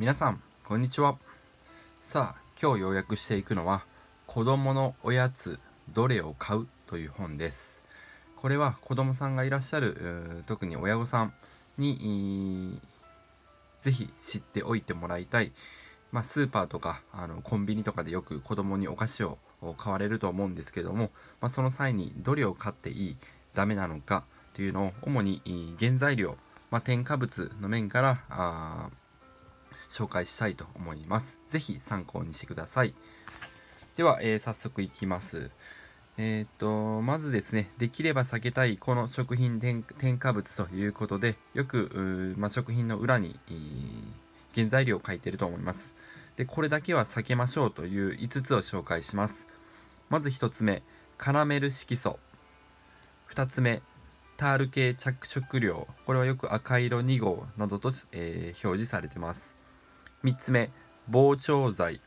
皆さんこんにちはさあ今日要約していくのは子供のおやつどれを買うという本ですこれは子供さんがいらっしゃる特に親御さんにぜひ知っておいてもらいたい、まあ、スーパーとかあのコンビニとかでよく子供にお菓子を買われると思うんですけども、まあ、その際にどれを買っていいダメなのかというのを主に原材料、まあ、添加物の面からあ紹介したいと思います。ぜひ参考にしてください。では、えー、早速いきます。えー、っと、まずですね、できれば避けたいこの食品添加物ということで、よく、ま食品の裏に、原材料を書いてると思います。で、これだけは避けましょうという5つを紹介します。まず1つ目、カラメル色素。2つ目、タール系着色料。これはよく赤色2号などと、えー、表示されてます。3つ目膨張剤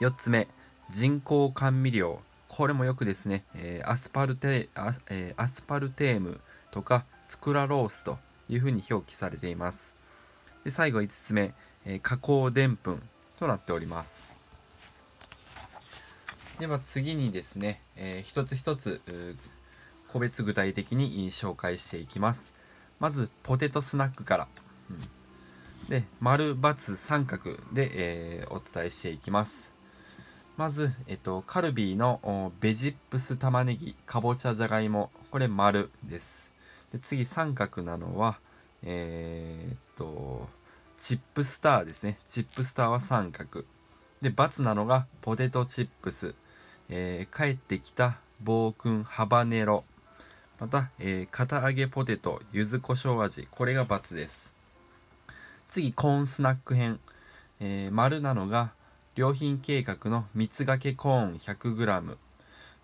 4つ目人工甘味料これもよくですね、えー、アスパルテアえー、アスパルテームとかスクラロースというふうに表記されていますで最後5つ目、えー、加工でんぷんとなっておりますでは次にですね、えー、一つ一つ個別具体的に紹介していきますまずポテトスナックから、うんで丸ツ、三角で、えー、お伝えしていきますまず、えっと、カルビーのベジップス玉ねぎかぼちゃじゃがいもこれ丸ですで次三角なのはえー、っとチップスターですねチップスターは三角で×なのがポテトチップス、えー、帰ってきた暴君ハバネロまた、えー、片揚げポテト柚子胡椒味これが×です次コーンスナック編、えー、丸なのが良品計画の三つがけコーン 100g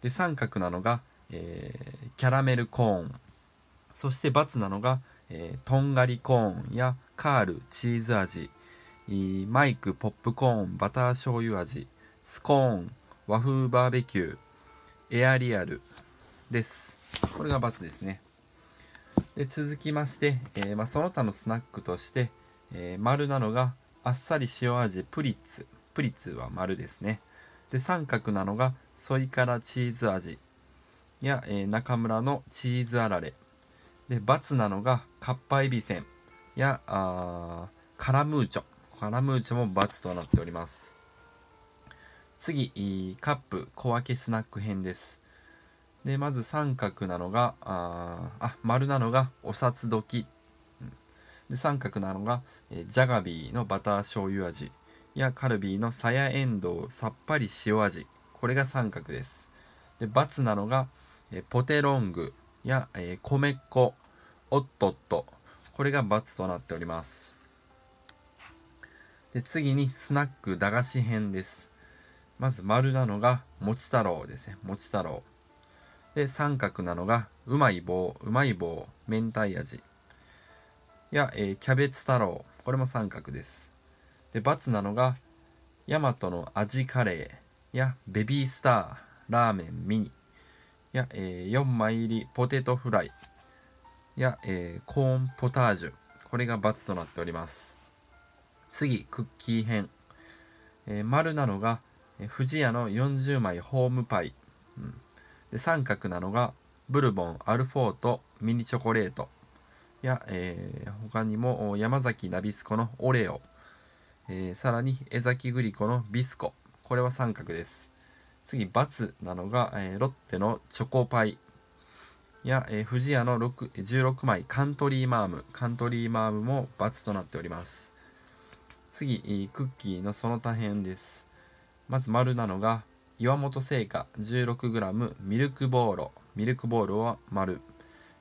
で三角なのが、えー、キャラメルコーンそして×なのが、えー、とんがりコーンやカールチーズ味マイクポップコーンバター醤油味スコーン和風バーベキューエアリアルですこれが×ですねで続きまして、えー、まあ、その他のスナックとして、えー、丸なのがあっさり塩味プリッツプリッツは丸ですねで三角なのがソイカラチーズ味や、えー、中村のチーズあられで×なのがかっぱえびせんやあカラムーチョカラムーチョも×となっております次カップ小分けスナック編ですでまず三角なのがああ丸なのがお札時で三角なのが、えー、ジャガビーのバター醤油味やカルビーのさやエンドウさっぱり塩味これが三角ですで×なのが、えー、ポテロングや、えー、米粉おっとっとこれが×となっておりますで次にスナック駄菓子編ですまず丸なのが餅太郎ですね餅太郎で三角なのがうまい棒うまい棒明太味や、えー、キャベツ太郎これも三角ですで×なのがヤマトの味カレーやベビースターラーメンミニや、えー、4枚入りポテトフライや、えー、コーンポタージュこれが×となっております次クッキー編、えー、丸なのが不二家の40枚ホームパイ、うん、で三角なのがブルボンアルフォートミニチョコレートや、えー、他にも山崎ナビスコのオレオ、えー、さらに江崎グリコのビスコこれは三角です次×なのが、えー、ロッテのチョコパイや、えー、富士屋の16枚カントリーマームカントリーマームも×となっております次クッキーのその他編ですまず丸なのが岩本製菓 16g ミルクボーロミルクボーロは丸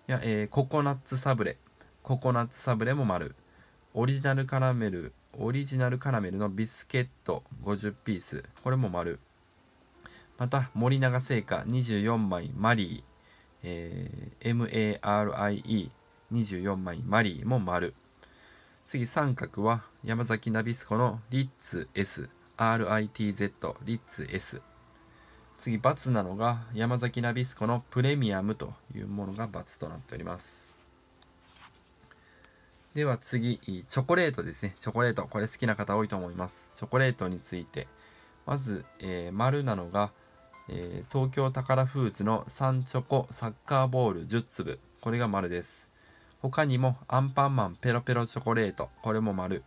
や、えー、ココナッツサブレココナッツサブレも丸オリジナルカラメルオリジナルカラメルのビスケット50ピースこれも丸また森永製菓24枚マリー、えー、MARIE24 枚マリーも丸次三角は山崎ナビスコのリッツ S RITZ リッツ S 次×なのが山崎ナビスコのプレミアムというものが×となっておりますでは次、チョコレートですね。チョコレート。これ好きな方多いと思います。チョコレートについて。まず、えー、丸なのが、えー、東京宝フーズのサンチョコサッカーボール10粒。これが丸です。他にも、アンパンマンペロペロチョコレート。これも丸。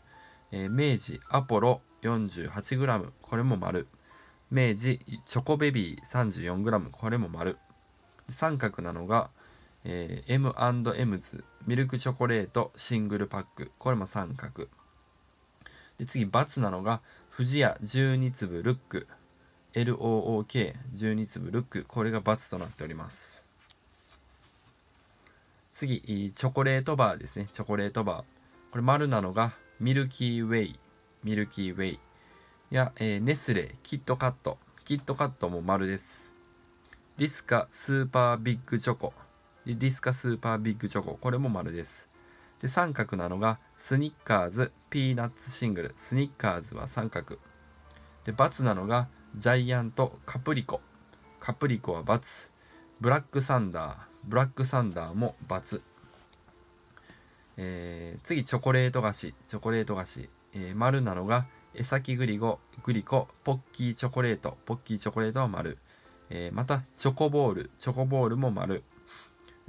えー、明治アポロ 48g。これも丸。明治チョコベビー 34g。これも丸。三角なのが、えー、M&M's ミルクチョコレートシングルパックこれも三角で次×なのが富士屋12粒ルック LOOK12 粒ルックこれが×となっております次チョコレートバーですねチョコレートバーこれ丸なのがミルキーウェイミルキーウェイや、えー、ネスレキットカットキットカットも丸ですリスカスーパービッグチョコリリスカスーパービッグチョコこれも丸ですで三角なのがスニッカーズピーナッツシングルスニッカーズは三角で×なのがジャイアントカプリコカプリコは×ブラックサンダーブラックサンダーも×えー、次チョコレート菓子チョコレート菓子、えー、丸なのが江崎グリゴグリコポッキーチョコレートポッキーチョコレートは丸、えー、またチョコボールチョコボールも丸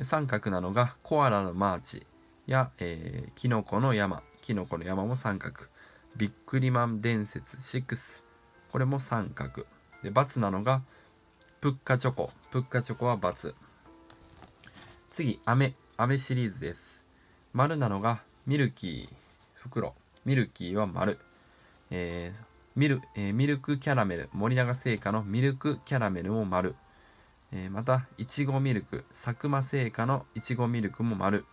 三角なのがコアラのマーチや、えー、キノコの山キノコの山も三角ビックリマン伝説6これも三角で×なのがプッカチョコプッカチョコは×次アメアメシリーズです丸なのがミルキー袋ミルキーは丸、えーミルえー、ミルクキャラメル森永製菓のミルクキャラメルも丸えー、また、いちごミルク、佐久間製菓のいちごミルクも丸。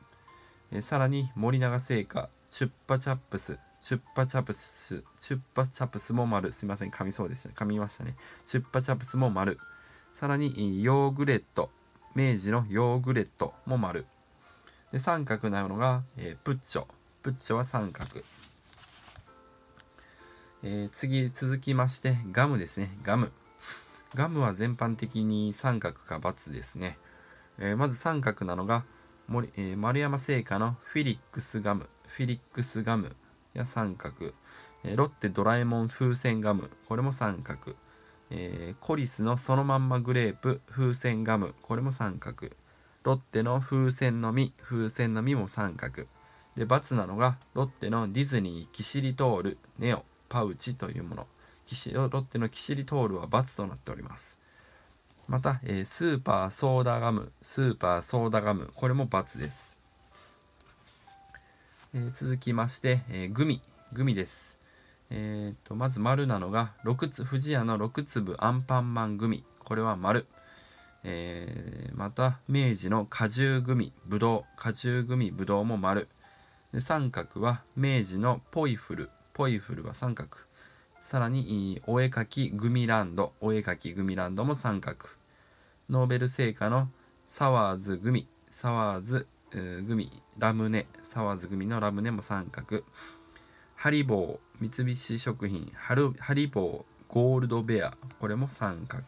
えー、さらに、森永製菓、チュッパチャップス、チュッパチャプス、チュッパチャプスも丸。すいません、噛みそうでした。噛みましたね。チュッパチャップスも丸。さらに、ヨーグレット、明治のヨーグレットも丸。で、三角なのが、えー、プッチョ。プッチョは三角。えー、次、続きまして、ガムですね。ガム。ガムは全般的に三角か×ですね。えー、まず三角なのが、えー、丸山製菓のフィリックスガム、フィリックスガムや三角、えー、ロッテドラえもん風船ガム、これも三角、えコリスのそのまんまグレープ風船ガム、これも三角、ロッテの風船の実、風船の実も三角。で、×なのが、ロッテのディズニー、キシリトール、ネオ、パウチというもの。ロッテのキリトールは×となっております。また、えー、スーパーソーダガム、スーパーソーダガム、これも×です。えー、続きまして、えー、グミ、グミです。えーと、まず丸なのが6つ、不二家の6粒アンパンマングミ、これは丸。えー、また、明治の果汁グミ、ぶどう、果汁グミ、ぶどうも丸。で三角は明治のポイフル、ポイフルは三角。さらに、お絵かきグミランド、お絵かきグミランドも三角。ノーベル製菓のサワーズグミ、サワーズグミ、ラムネ、サワーズグミのラムネも三角。ハリボー、三菱食品、ハハリボー、ゴールドベア、これも三角。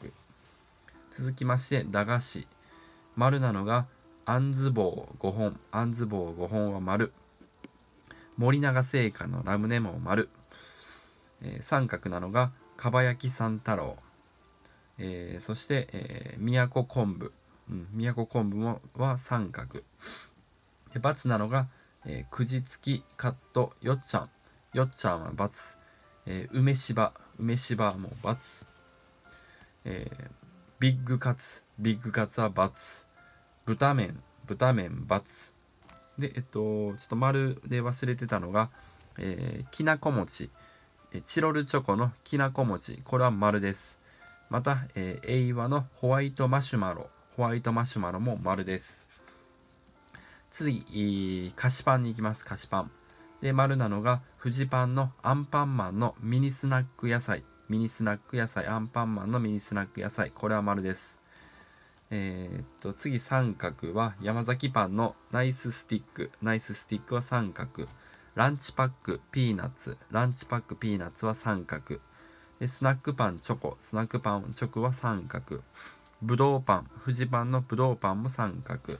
続きまして、駄菓子。丸なのが、あんず棒5本、あんず棒5本は丸。森永製菓のラムネも丸。えー、三角なのがかば焼き三太郎、えー、そして、えー、宮古昆布、うん、宮古昆布もは三角で×なのが、えー、くじつきカットよっちゃんよっちゃんは×、えー、梅芝梅芝も×、えー、ビッグカツビッグカツは×豚麺豚麺×でえっとちょっと丸で忘れてたのが、えー、きなこ餅、チロルチョコのきなこ餅、これは丸です。また、えー、エイワのホワイトマシュマロ、ホワイトマシュマロも丸です。次、菓子パンに行きます、菓子パン。で、丸なのが、フジパンのアンパンマンのミニスナック野菜、ミニスナック野菜、アンパンマンのミニスナック野菜、これは丸です。えー、っと、次、三角は山崎パンのナイススティック、ナイススティックは三角。ランチパックピーナッツランチパックピーナッツは三角でスナックパンチョコスナックパンチョコは三角ぶどうパンフジパンのぶどうパンも三角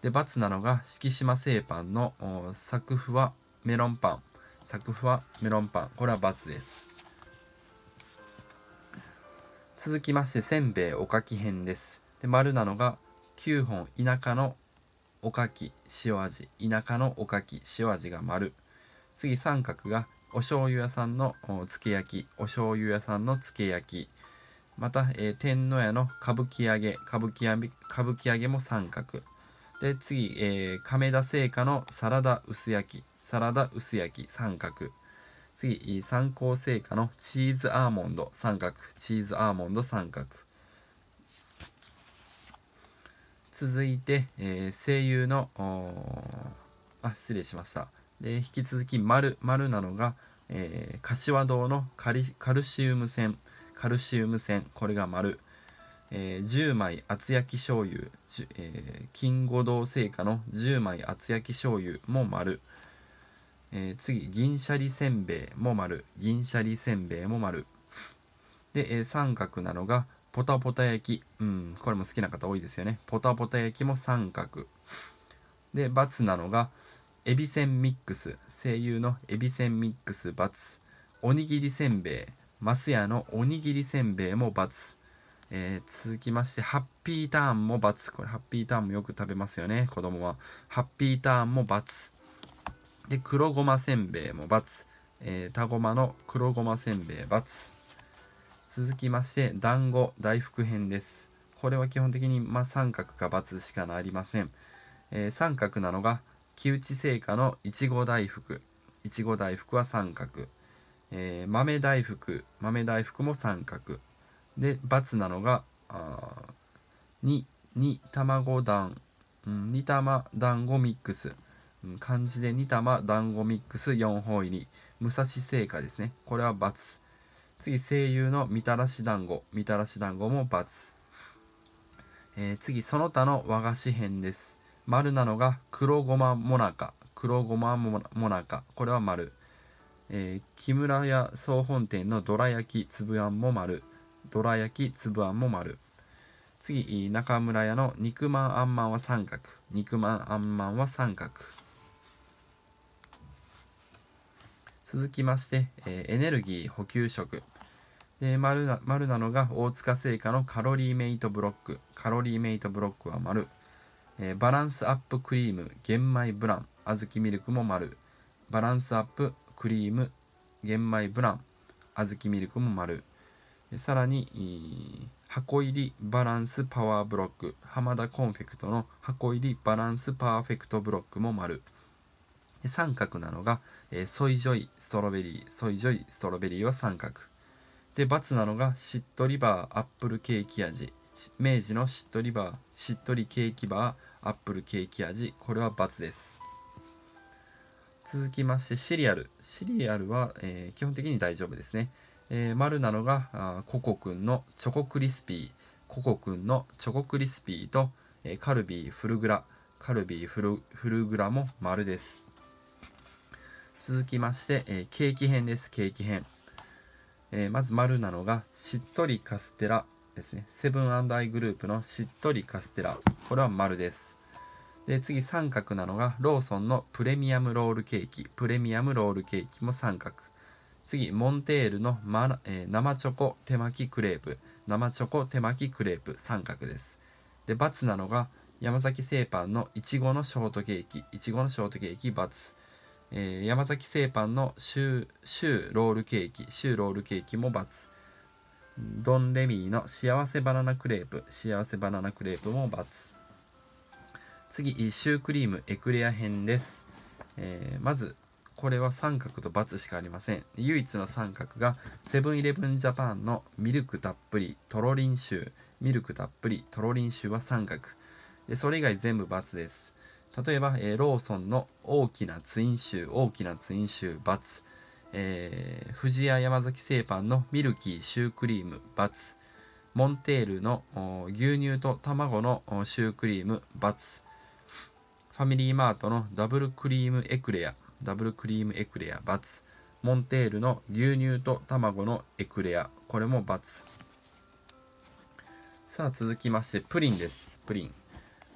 でバツなのが敷島製パンの作譜はメロンパン作譜はメロンパンこれはバツです続きましてせんべいおかき編ですで丸なのが9本田舎のおかき塩味田舎のおかき塩味が丸次三角がお醤油屋さんのつけ焼きお醤油屋さんのつけ焼きまた、えー、天皇屋の歌舞伎揚げ歌舞伎揚げ歌舞伎揚げも三角で次、えー、亀田製菓のサラダ薄焼きサラダ薄焼き三角次三幸製菓のチーズアーモンド三角チーズアーモンド三角続いて、えー、声優のあ失礼しましたで引き続き丸丸なのが、えー、柏堂のカリカルシウム線カルシウム線これが丸、えー、10枚厚焼き醤油、えー、金五堂製菓の10枚厚焼き醤油も丸、えー、次銀シャリせんべいも丸銀シャリせんべいも丸で、えー、三角なのがポタポタ焼き、うん、これも好きな方多いですよねポタポタ焼きも三角で×なのが、エビせんミックス声優のエビせんミックス×おにぎりせんべいマスヤのおにぎりせんべいも×、えー、続きましてハッピーターンも×これハッピーターンもよく食べますよね子供はハッピーターンも×で黒ごませんべいも×えごタゴマの黒ごませんべい×続きまして団子大福編ですこれは基本的に、まあ、三角か×しかありません、えー、三角なのが木内製菓のいちご大福いちご大福は三角、えー、豆大福豆大福も三角で×なのがあ2煮卵団、うん、玉団子ミックス、うん、漢字で煮玉団子ミックス4本入り武蔵製菓ですねこれは×次声優のみたらし団子みたらし団子も×えー、次その他の和菓子編です丸なのが黒ごまもなか黒ごまもなかこれは丸、えー、木村屋総本店のどら焼きつぶあんも丸どら焼きつぶあんも丸次中村屋の肉まんあんまんは三角肉まんあんまんは三角続きまして、えー、エネルギー補給食で丸な丸なのが大塚製菓のカロリーメイトブロックカロリーメイトブロックは丸えー、バランスアップクリーム玄米ブラン小豆ミルクも丸バランスアップクリーム玄米ブラン小豆ミルクも丸さらに箱入りバランスパワーブロック浜田コンフェクトの箱入りバランスパーフェクトブロックも丸三角なのが、えー、ソイジョイストロベリーソイジョイストロベリーは三角で×なのがしっとりバーアップルケーキ味明治のしっとりバーしっとりケーキバーアップルケーキ味これは×です続きましてシリアルシリアルは、えー、基本的に大丈夫ですね、えー、丸なのがココくんのチョコクリスピーココくんのチョコクリスピーと、えー、カルビーフルグラカルビーフルフルグラも丸です続きまして、えー、ケーキ編ですケーキ編、えー、まず丸なのがしっとりカステラですね。セブンアイグループのしっとりカステラ。これは丸です。で、次三角なのが、ローソンのプレミアムロールケーキ。プレミアムロールケーキも三角。次、モンテールの、まえー、生チョコ手巻きクレープ。生チョコ手巻きクレープ。三角です。で、バツなのが、山崎製パンのいちごのショートケーキ。いちごのショートケーキ、バツ。えー、山崎製パンのシュー、シューロールケーキ。シューロールケーキもバツ。ドン・レミーの幸せバナナクレープ、幸せバナナクレープも×。次、シュークリームエクレア編です。えー、まず、これは三角と×しかありません。唯一の三角が、セブンイレブンジャパンのミルクたっぷりとろりんシュー。ミルクたっぷりとろりんシューは三角。でそれ以外全部×です。例えば、えー、ローソンの大きなツインシュー、大きなツインシュー×。えー、富士屋山崎製パンのミルキーシュークリーム×モンテールの牛乳と卵のシュークリーム×ファミリーマートのダブルクリームエクレアダブルクリームエクレア×モンテールの牛乳と卵のエクレアこれも×さあ続きましてプリンですプリン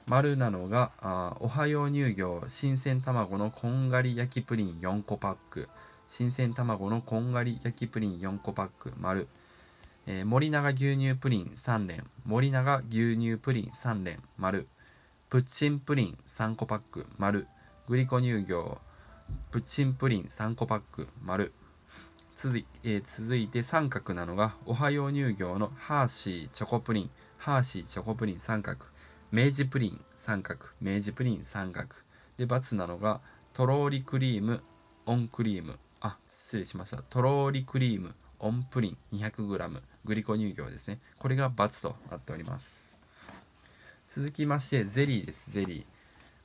丸なのがあおはよう乳業新鮮卵のこんがり焼きプリン4個パック新鮮卵のこんがり焼きプリン4個パック丸、えー、森永牛乳プリン3連森永牛乳プリン3連丸プッチンプリン3個パック丸グリコ乳業プッチンプリン3個パック丸続い,、えー、続いて三角なのがおはよう乳業のハーシーチョコプリンハーシーチョコプリン三角明治プリン三角明治プリン三角で×なのがとろーりクリームオンクリーム失礼しました。とろりクリーム、オンプリン 200g、グリコ乳業ですね。これが×となっております。続きまして、ゼリーです、ゼリー。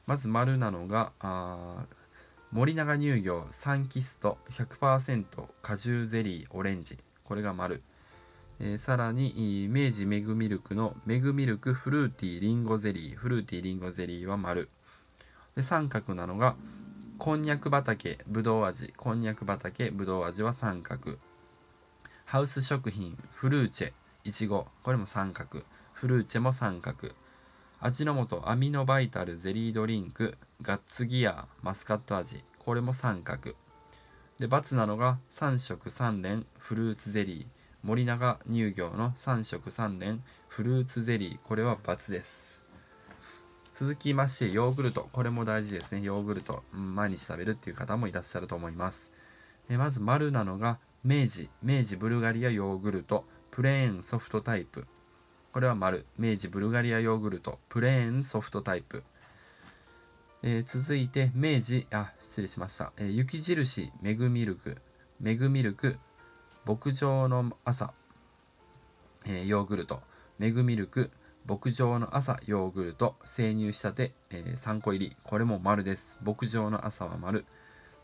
まず丸なのが、あ森永乳業サンキスト100%果汁ゼリーオレンジ。これが丸。えー、さらに、明治メグミルクのメグミルクフルーティーリンゴゼリー。フルーティーリンゴゼリーは丸。で、三角なのが、こんにゃく畑ぶどう味こんにゃく畑ぶどう味は三角ハウス食品フルーチェいちごこれも三角フルーチェも三角味の素アミノバイタルゼリードリンクガッツギアマスカット味これも三角で×なのが3色3連フルーツゼリー森永乳業の3色3連フルーツゼリーこれは×です続きまして、ヨーグルト。これも大事ですね。ヨーグルト。うん、毎日食べるっていう方もいらっしゃると思います。えまず、丸なのが、明治、明治ブルガリアヨーグルト、プレーンソフトタイプ。これは丸、明治ブルガリアヨーグルト、プレーンソフトタイプ。えー、続いて、明治、あ、失礼しました。えー、雪印、メグミルク、メグミルク、牧場の朝、えー、ヨーグルト、メグミルク、牧場の朝ヨーグルト生乳したて、えー、3個入りこれも丸です牧場の朝は丸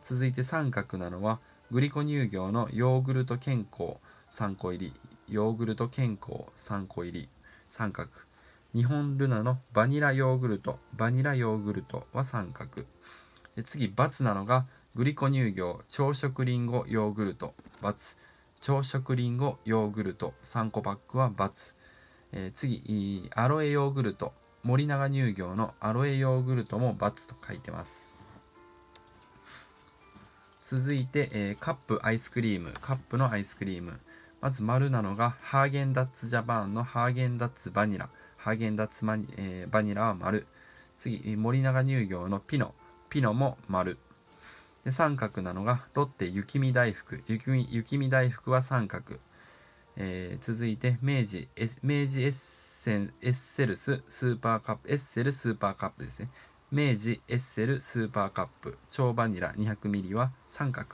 続いて三角なのはグリコ乳業のヨーグルト健康3個入りヨーグルト健康3個入り三角日本ルナのバニラヨーグルトバニラヨーグルトは三角で次×なのがグリコ乳業朝食リンゴヨーグルト×朝食リンゴヨーグルト3個パックは×。えー、次、アロエヨーグルト。森永乳業のアロエヨーグルトも×と書いてます。続いて、えー、カップアイスクリーム。カップのアイスクリーム。まず丸なのが、ハーゲンダッツジャパンのハーゲンダッツバニラ。ハーゲンダッツニ、えー、バニラは丸。次、森永乳業のピノ。ピノも丸。で三角なのがロッテ雪見大福雪見雪見大福は三角えー、続いて明治明治エッセンエッセルススーパーカップエッセルスーパーカップですね明治エッセルスーパーカップ超バニラ2 0 0ミリは三角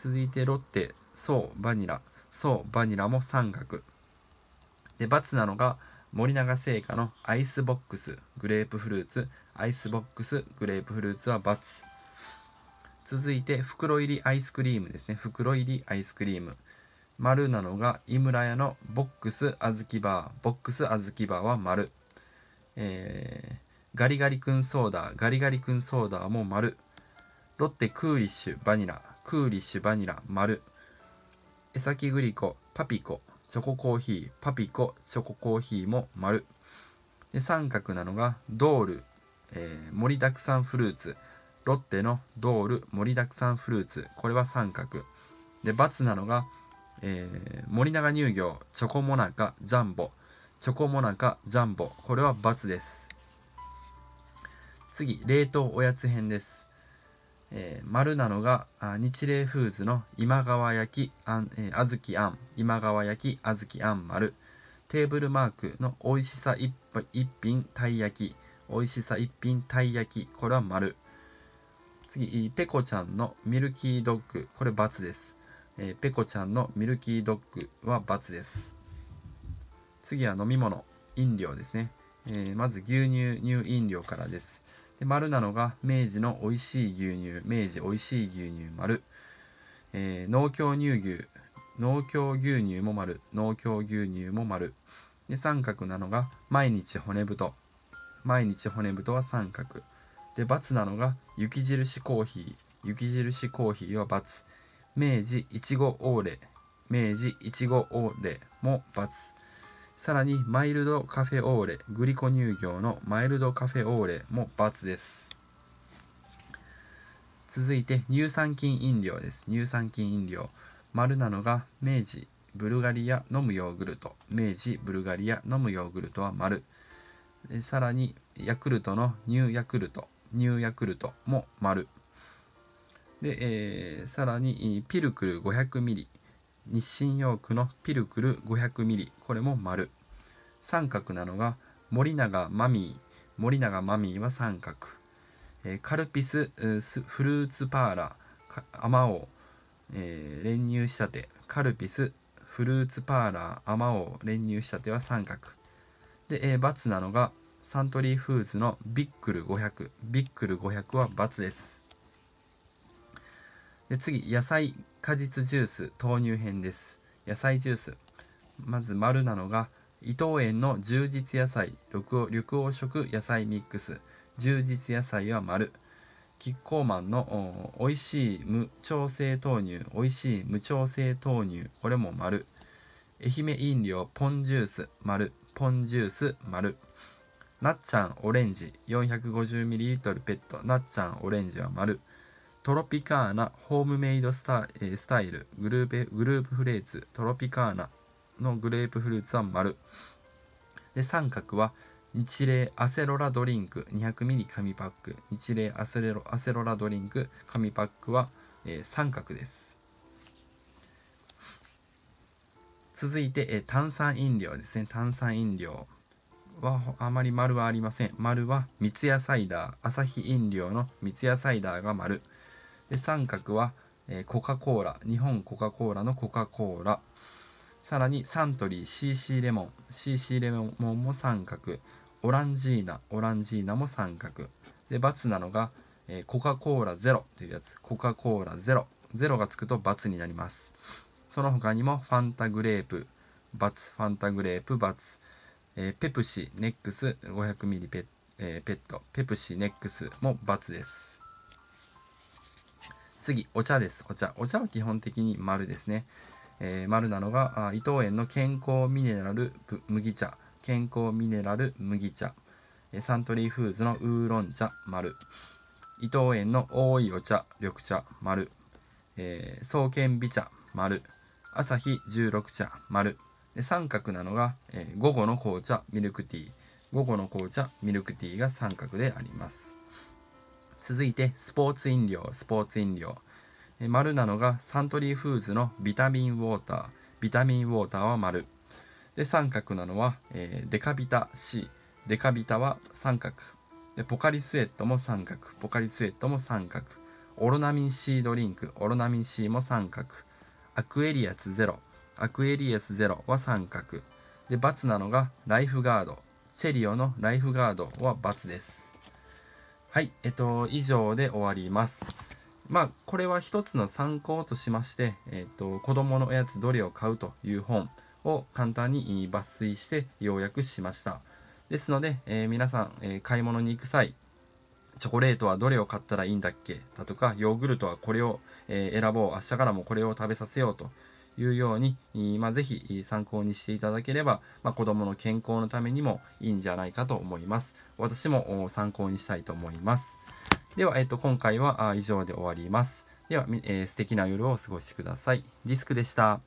続いてロッテそうバニラそうバニラも三角で×なのが森永製菓のアイスボックスグレープフルーツアイスボックスグレープフルーツは×続いて袋入りアイスクリームですね袋入りアイスクリーム丸なのが井村屋のボックスあずきバーボックスあずきバーは丸、えー、ガリガリ君ソーダガリガリ君ソーダも丸ロッテクーリッシュバニラクーリッシュバニラ丸江崎グリコパピコチョココーヒーパピコチョココーヒーも丸で三角なのがドール、えー、盛りだくさんフルーツロッテのドール盛りだくさんフルーツこれは三角で×なのが「えー、森永乳業チョコモナカジャンボチョコモナカジャンボこれは×です次冷凍おやつ編です、えー、丸なのがあ日冷フーズの今川焼きあん、えー、あずきあん今川焼きあずきあん丸テーブルマークの美味しさ一品たい焼き美味しさ一品たい焼きこれは丸次ペコちゃんのミルキードッグこれ×ですえー、ペコちゃんのミルキードッグは×です。次は飲み物、飲料ですね。えー、まず牛乳、乳飲料からです。で丸なのが明治の美味しい牛乳、明治美味しい牛乳丸。えー、農協乳牛、農協牛乳も丸、農協牛乳も丸。で三角なのが毎日骨太、毎日骨太は三角。で×なのが雪印コーヒー、雪印コーヒーは×。明治いちごオーレ明治いちごオーレも×さらにマイルドカフェオーレグリコ乳業のマイルドカフェオーレも×です続いて乳酸菌飲料です乳酸菌飲料丸なのが明治ブルガリア飲むヨーグルト明治ブルガリア飲むヨーグルトは丸さらにヤクルトのニューヤクルトニューヤクルトも丸で、えー、さらにピルクル 500ml 日清ヨークのピルクル 500ml これも丸三角なのが森永マミー森永マミーは三角、えー、カルピスフルーツパーラアマオ練乳仕立てカルピスフルーツパーラーアマオ練乳仕立ては三角で、えー、バツなのがサントリーフーズのビックル500ビックル500は×ですで次野菜果実ジュース豆乳編です野菜ジュースまず丸なのが伊藤園の充実野菜緑黄色野菜ミックス充実野菜は丸キッコーマンのおいしい無調整豆乳おいしい無調整豆乳これも丸愛媛飲料ポンジュース丸ポンジュース丸なっちゃんオレンジ 450ml ペットなっちゃんオレンジは丸トロピカーナホームメイドスタ,、えー、スタイルグループグループフレーズトロピカーナのグレープフルーツは丸で三角は日霊アセロラドリンク2 0 0ミリ紙パック日霊アセロアセロラドリンク紙パックは、えー、三角です続いて、えー、炭酸飲料ですね炭酸飲料はあまり丸はありません丸は三ツ矢サイダーアサヒ飲料の三ツ矢サイダーが丸で三角は、えー、コカ・コーラ日本コカ・コーラのコカ・コーラさらにサントリー CC レモン CC レモンも三角オランジーナオランジーナも三角で×なのが、えー、コカ・コーラゼロというやつコカ・コーラゼロゼロがつくと×になりますその他にもファンタグレープ×ファンタグレープ×えー、ペプシネックス5 0 0ミリペ,、えー、ペットペプシネックスも×です次、お茶です。お茶。お茶は基本的に丸ですね。えー、丸なのが、伊藤園の健康ミネラル麦茶、健康ミネラル麦茶、サントリーフーズのウーロン茶、丸。伊藤園の多いお茶、緑茶、丸。えー、総美茶、丸。朝日十六茶、丸。で三角なのが、えー、午後の紅茶、ミルクティー。午後の紅茶、ミルクティーが三角であります。続いてスポーツ飲料スポーツ飲料丸なのがサントリーフーズのビタミンウォータービタミンウォーターは丸で三角なのは、えー、デカビタ C デカビタは三角でポカリスエットも三角ポカリスエットも三角オロナミン C ドリンクオロナミン C も三角アクエリアスゼロアクエリアスゼロは三角で×なのがライフガードチェリオのライフガードは×ですはい、えっと、以上で終わります。まあ、これは一つの参考としまして、えっと、子供のおやつどれを買うという本を簡単に抜粋して要約しました。ですので、えー、皆さん、えー、買い物に行く際、チョコレートはどれを買ったらいいんだっけだとか、ヨーグルトはこれを、えー、選ぼう、明日からもこれを食べさせようというように、まあ、ぜひ参考にしていただければ、まあ、子どもの健康のためにもいいんじゃないかと思います。私も参考にしたいと思います。では、えっと、今回は以上で終わります。では、えー、素敵な夜をお過ごしください。ディスクでした。